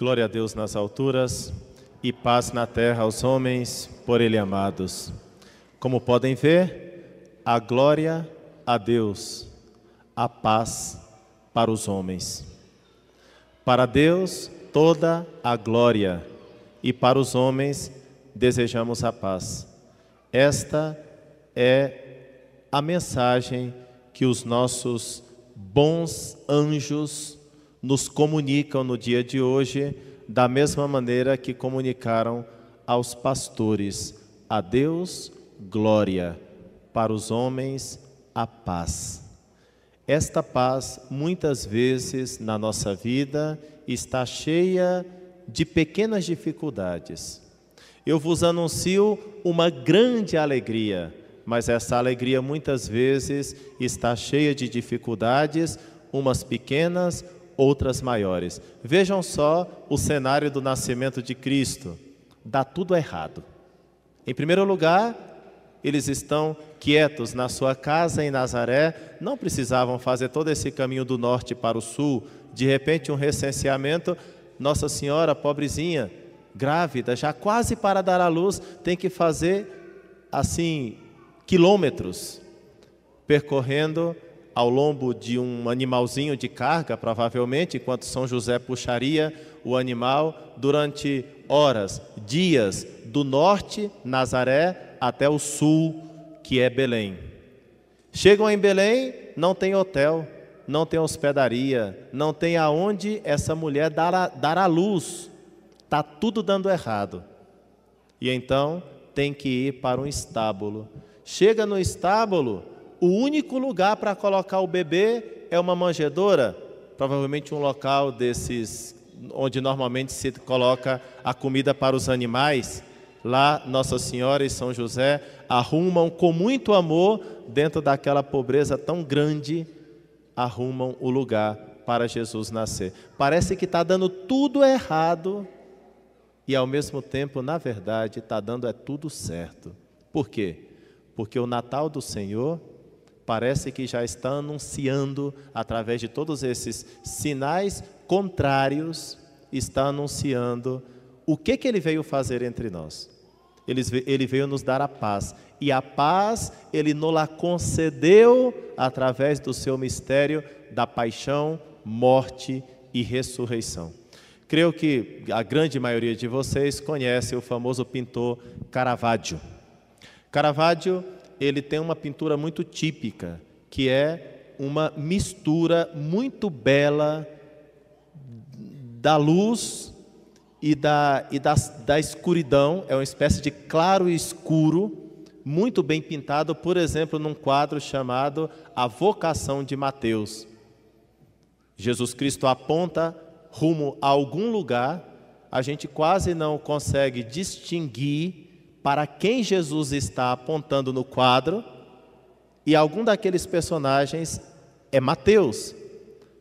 Glória a Deus nas alturas e paz na terra aos homens por Ele amados. Como podem ver, a glória a Deus, a paz para os homens. Para Deus, toda a glória, e para os homens, desejamos a paz. Esta é a mensagem que os nossos bons anjos nos comunicam no dia de hoje, da mesma maneira que comunicaram aos pastores: a Deus, glória, para os homens, a paz. Esta paz, muitas vezes na nossa vida, está cheia de pequenas dificuldades. Eu vos anuncio uma grande alegria, mas essa alegria muitas vezes está cheia de dificuldades, umas pequenas, outras maiores. Vejam só o cenário do nascimento de Cristo. Dá tudo errado. Em primeiro lugar, eles estão quietos na sua casa em Nazaré, não precisavam fazer todo esse caminho do norte para o sul. De repente, um recenseamento, Nossa Senhora, pobrezinha, grávida, já quase para dar à luz, tem que fazer assim quilômetros percorrendo ao lombo de um animalzinho de carga, provavelmente, enquanto São José puxaria o animal durante horas, dias, do norte, Nazaré, até o sul, que é Belém. Chegam em Belém, não tem hotel, não tem hospedaria, não tem aonde essa mulher dar a, dar a luz. Está tudo dando errado. E então tem que ir para um estábulo. Chega no estábulo, o único lugar para colocar o bebê é uma manjedoura, provavelmente um local desses onde normalmente se coloca a comida para os animais. Lá, Nossa Senhora e São José arrumam com muito amor, dentro daquela pobreza tão grande, arrumam o lugar para Jesus nascer. Parece que está dando tudo errado e, ao mesmo tempo, na verdade, está dando é tudo certo. Por quê? Porque o Natal do Senhor parece que já está anunciando, através de todos esses sinais contrários, está anunciando o que, que ele veio fazer entre nós. Ele, ele veio nos dar a paz. E a paz ele nos concedeu através do seu mistério da paixão, morte e ressurreição. Creio que a grande maioria de vocês conhece o famoso pintor Caravaggio. Caravaggio ele tem uma pintura muito típica, que é uma mistura muito bela da luz e da, e da, da escuridão, é uma espécie de claro e escuro, muito bem pintado, por exemplo, num quadro chamado A Vocação de Mateus. Jesus Cristo aponta rumo a algum lugar, a gente quase não consegue distinguir para quem Jesus está apontando no quadro, e algum daqueles personagens é Mateus.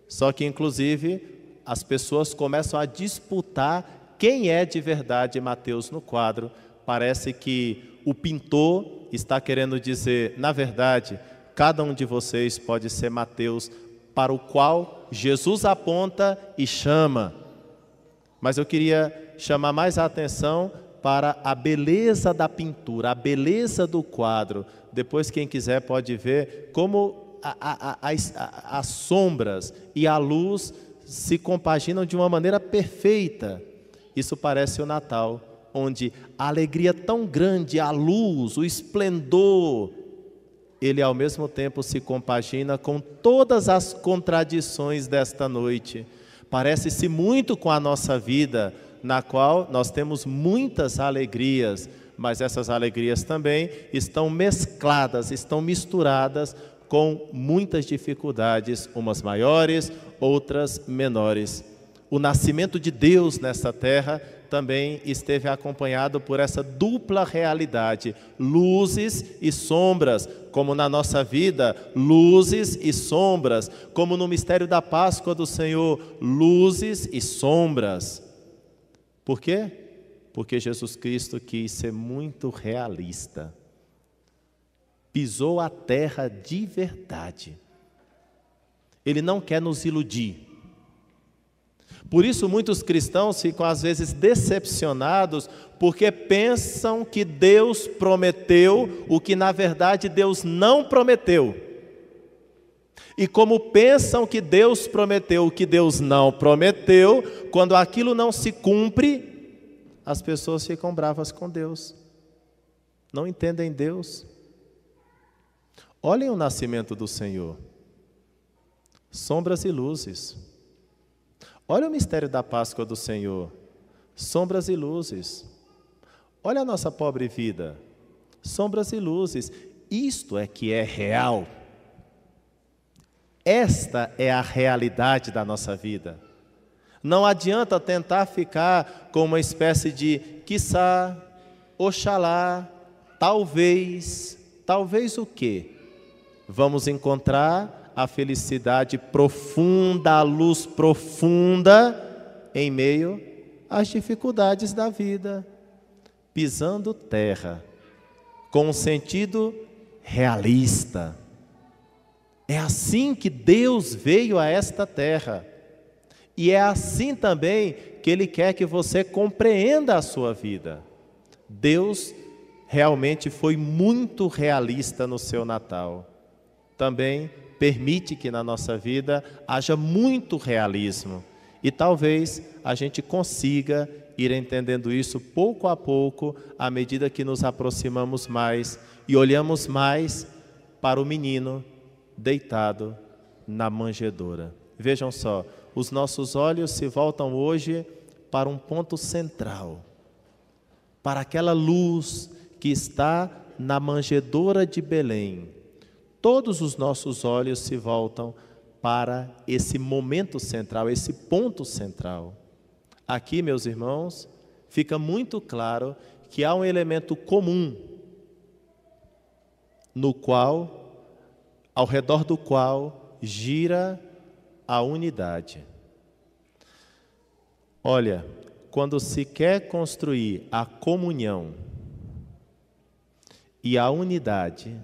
Só que, inclusive, as pessoas começam a disputar quem é de verdade Mateus no quadro. Parece que o pintor está querendo dizer, na verdade, cada um de vocês pode ser Mateus, para o qual Jesus aponta e chama. Mas eu queria chamar mais a atenção para a beleza da pintura, a beleza do quadro. Depois, quem quiser pode ver como a, a, a, as sombras e a luz se compaginam de uma maneira perfeita. Isso parece o Natal, onde a alegria tão grande, a luz, o esplendor, ele ao mesmo tempo se compagina com todas as contradições desta noite. Parece-se muito com a nossa vida na qual nós temos muitas alegrias, mas essas alegrias também estão mescladas, estão misturadas com muitas dificuldades, umas maiores, outras menores. O nascimento de Deus nessa terra também esteve acompanhado por essa dupla realidade, luzes e sombras, como na nossa vida, luzes e sombras, como no mistério da Páscoa do Senhor, luzes e sombras. Por quê? Porque Jesus Cristo quis ser muito realista. Pisou a terra de verdade. Ele não quer nos iludir. Por isso, muitos cristãos ficam às vezes decepcionados porque pensam que Deus prometeu o que na verdade Deus não prometeu. E como pensam que Deus prometeu o que Deus não prometeu, quando aquilo não se cumpre, as pessoas ficam bravas com Deus. Não entendem Deus. Olhem o nascimento do Senhor. Sombras e luzes. Olha o mistério da Páscoa do Senhor. Sombras e luzes. Olha a nossa pobre vida. Sombras e luzes. Isto é que é real. Esta é a realidade da nossa vida. Não adianta tentar ficar com uma espécie de quiçá, oxalá, talvez, talvez o quê? Vamos encontrar a felicidade profunda, a luz profunda em meio às dificuldades da vida, pisando terra, com um sentido realista é assim que Deus veio a esta terra. E é assim também que Ele quer que você compreenda a sua vida. Deus realmente foi muito realista no seu Natal. Também permite que na nossa vida haja muito realismo. E talvez a gente consiga ir entendendo isso pouco a pouco, à medida que nos aproximamos mais e olhamos mais para o menino deitado na manjedoura. Vejam só, os nossos olhos se voltam hoje para um ponto central, para aquela luz que está na manjedoura de Belém. Todos os nossos olhos se voltam para esse momento central, esse ponto central. Aqui, meus irmãos, fica muito claro que há um elemento comum no qual ao redor do qual gira a unidade. Olha, quando se quer construir a comunhão e a unidade,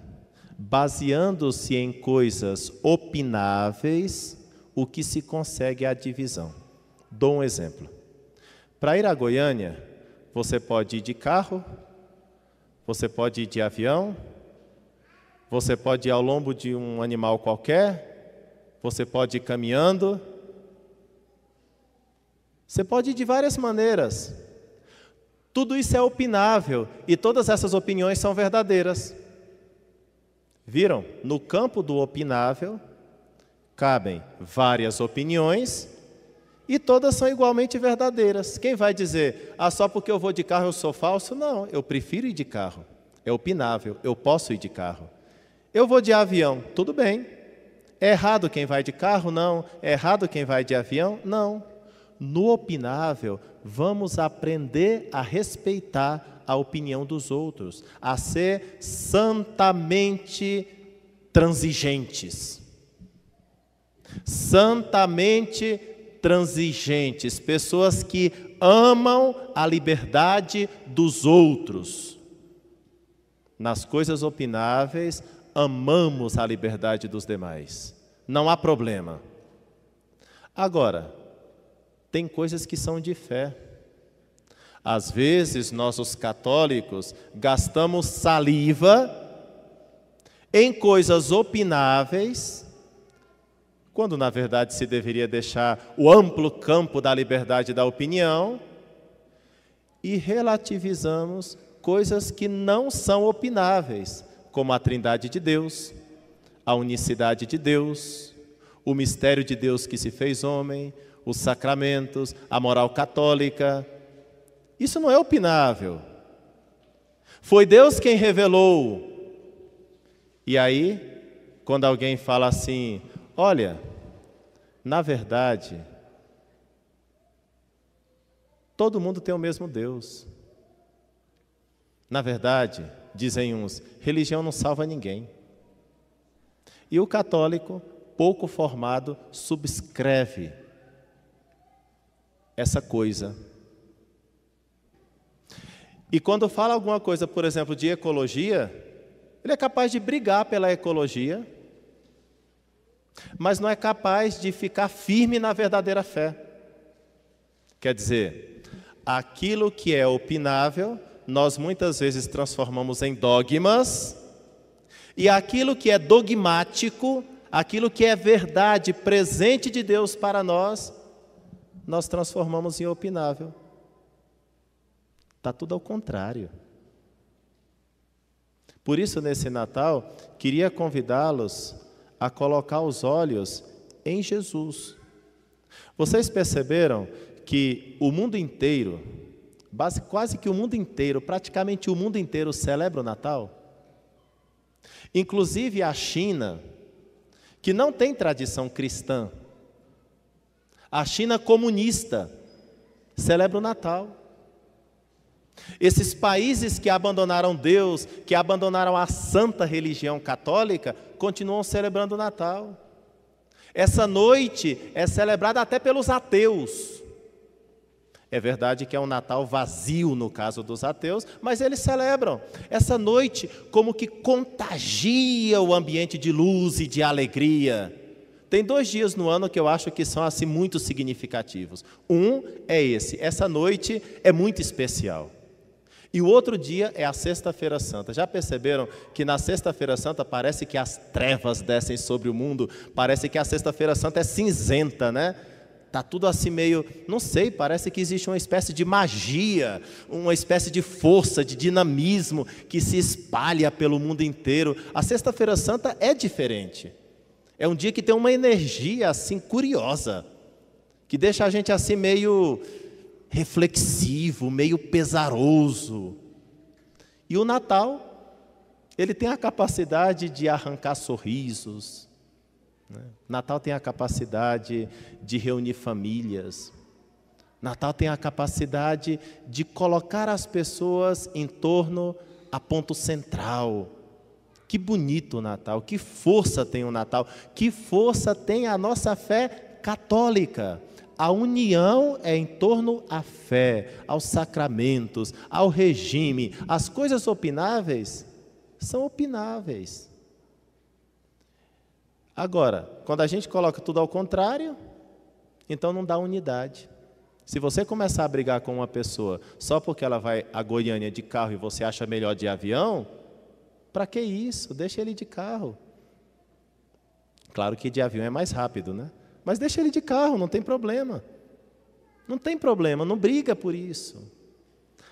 baseando-se em coisas opináveis, o que se consegue é a divisão. Dou um exemplo. Para ir a Goiânia, você pode ir de carro, você pode ir de avião, você pode ir ao lombo de um animal qualquer, você pode ir caminhando. Você pode ir de várias maneiras. Tudo isso é opinável e todas essas opiniões são verdadeiras. Viram? No campo do opinável cabem várias opiniões e todas são igualmente verdadeiras. Quem vai dizer, ah, só porque eu vou de carro eu sou falso? Não, eu prefiro ir de carro. É opinável, eu posso ir de carro. Eu vou de avião, tudo bem. É errado quem vai de carro? Não. É errado quem vai de avião? Não. No opinável, vamos aprender a respeitar a opinião dos outros, a ser santamente transigentes. Santamente transigentes, pessoas que amam a liberdade dos outros. Nas coisas opináveis, amamos a liberdade dos demais. Não há problema. Agora, tem coisas que são de fé. Às vezes, nós, os católicos, gastamos saliva em coisas opináveis, quando na verdade se deveria deixar o amplo campo da liberdade da opinião, e relativizamos coisas que não são opináveis, como a Trindade de Deus, a unicidade de Deus, o mistério de Deus que se fez homem, os sacramentos, a moral católica. Isso não é opinável. Foi Deus quem revelou. E aí, quando alguém fala assim: olha, na verdade, todo mundo tem o mesmo Deus. Na verdade, Dizem uns, religião não salva ninguém. E o católico, pouco formado, subscreve essa coisa. E quando fala alguma coisa, por exemplo, de ecologia, ele é capaz de brigar pela ecologia, mas não é capaz de ficar firme na verdadeira fé. Quer dizer, aquilo que é opinável nós muitas vezes transformamos em dogmas, e aquilo que é dogmático, aquilo que é verdade presente de Deus para nós, nós transformamos em opinável. Está tudo ao contrário. Por isso, nesse Natal, queria convidá-los a colocar os olhos em Jesus. Vocês perceberam que o mundo inteiro, quase que o mundo inteiro, praticamente o mundo inteiro celebra o Natal. Inclusive a China, que não tem tradição cristã. A China comunista celebra o Natal. Esses países que abandonaram Deus, que abandonaram a santa religião católica, continuam celebrando o Natal. Essa noite é celebrada até pelos ateus. É verdade que é um Natal vazio no caso dos ateus, mas eles celebram essa noite como que contagia o ambiente de luz e de alegria. Tem dois dias no ano que eu acho que são assim muito significativos. Um é esse, essa noite é muito especial. E o outro dia é a Sexta-feira Santa. Já perceberam que na Sexta-feira Santa parece que as trevas descem sobre o mundo, parece que a Sexta-feira Santa é cinzenta, né? Está tudo assim meio, não sei, parece que existe uma espécie de magia, uma espécie de força, de dinamismo que se espalha pelo mundo inteiro. A Sexta-feira Santa é diferente. É um dia que tem uma energia assim curiosa, que deixa a gente assim meio reflexivo, meio pesaroso. E o Natal, ele tem a capacidade de arrancar sorrisos, né? Natal tem a capacidade de reunir famílias. Natal tem a capacidade de colocar as pessoas em torno a ponto central. Que bonito o Natal, que força tem o Natal, que força tem a nossa fé católica. A união é em torno à fé, aos sacramentos, ao regime. As coisas opináveis são opináveis. Agora, quando a gente coloca tudo ao contrário, então não dá unidade. Se você começar a brigar com uma pessoa só porque ela vai a Goiânia de carro e você acha melhor de avião, para que isso? Deixa ele de carro. Claro que de avião é mais rápido, né? Mas deixa ele de carro, não tem problema. Não tem problema, não briga por isso.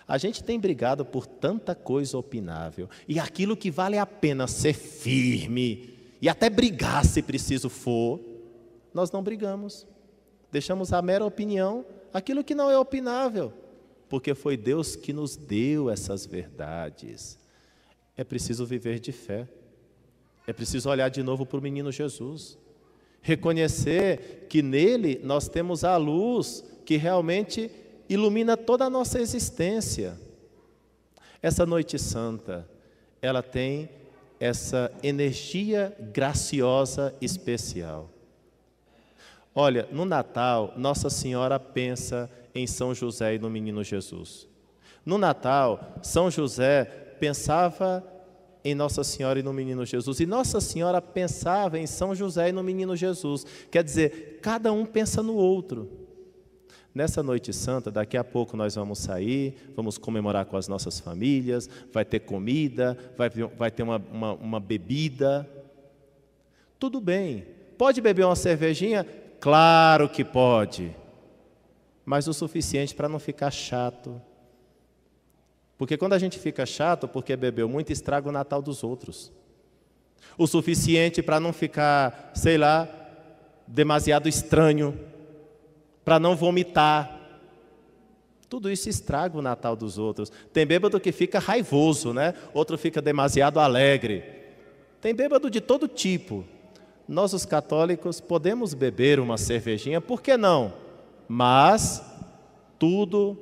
A gente tem brigado por tanta coisa opinável. E aquilo que vale a pena ser firme, e até brigar se preciso for, nós não brigamos. Deixamos a mera opinião aquilo que não é opinável, porque foi Deus que nos deu essas verdades. É preciso viver de fé. É preciso olhar de novo para o menino Jesus. Reconhecer que nele nós temos a luz que realmente ilumina toda a nossa existência. Essa noite santa, ela tem essa energia graciosa especial. Olha, no Natal, Nossa Senhora pensa em São José e no menino Jesus. No Natal, São José pensava em Nossa Senhora e no menino Jesus, e Nossa Senhora pensava em São José e no menino Jesus. Quer dizer, cada um pensa no outro. Nessa noite santa, daqui a pouco nós vamos sair, vamos comemorar com as nossas famílias, vai ter comida, vai, vai ter uma, uma, uma bebida. Tudo bem. Pode beber uma cervejinha? Claro que pode. Mas o suficiente para não ficar chato. Porque quando a gente fica chato porque bebeu muito, estraga o Natal dos outros. O suficiente para não ficar, sei lá, demasiado estranho para não vomitar. Tudo isso estraga o Natal dos outros. Tem bêbado que fica raivoso, né? Outro fica demasiado alegre. Tem bêbado de todo tipo. Nós, os católicos, podemos beber uma cervejinha, por que não? Mas tudo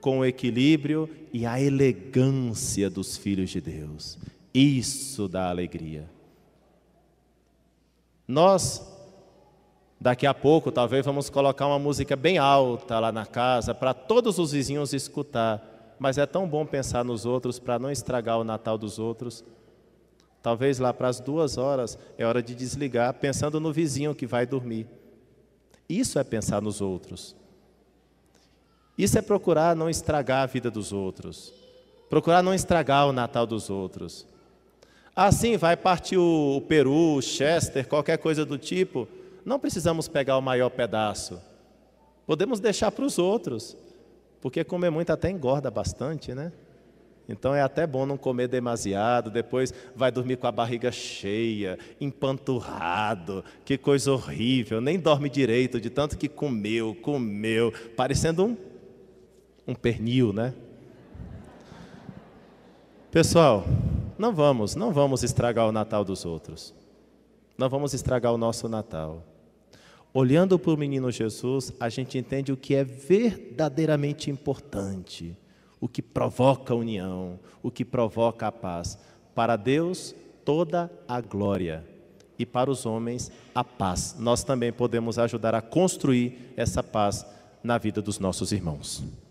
com o equilíbrio e a elegância dos filhos de Deus. Isso dá alegria. Nós Daqui a pouco, talvez, vamos colocar uma música bem alta lá na casa para todos os vizinhos escutar. Mas é tão bom pensar nos outros para não estragar o Natal dos outros. Talvez lá para as duas horas é hora de desligar, pensando no vizinho que vai dormir. Isso é pensar nos outros. Isso é procurar não estragar a vida dos outros. Procurar não estragar o Natal dos outros. Assim, vai partir o Peru, o Chester, qualquer coisa do tipo não precisamos pegar o maior pedaço. Podemos deixar para os outros, porque comer muito até engorda bastante, né? Então é até bom não comer demasiado, depois vai dormir com a barriga cheia, empanturrado, que coisa horrível, nem dorme direito de tanto que comeu, comeu, parecendo um, um pernil, né? Pessoal, não vamos, não vamos estragar o Natal dos outros. Não vamos estragar o nosso Natal. Olhando para o menino Jesus, a gente entende o que é verdadeiramente importante, o que provoca a união, o que provoca a paz. Para Deus, toda a glória e para os homens, a paz. Nós também podemos ajudar a construir essa paz na vida dos nossos irmãos.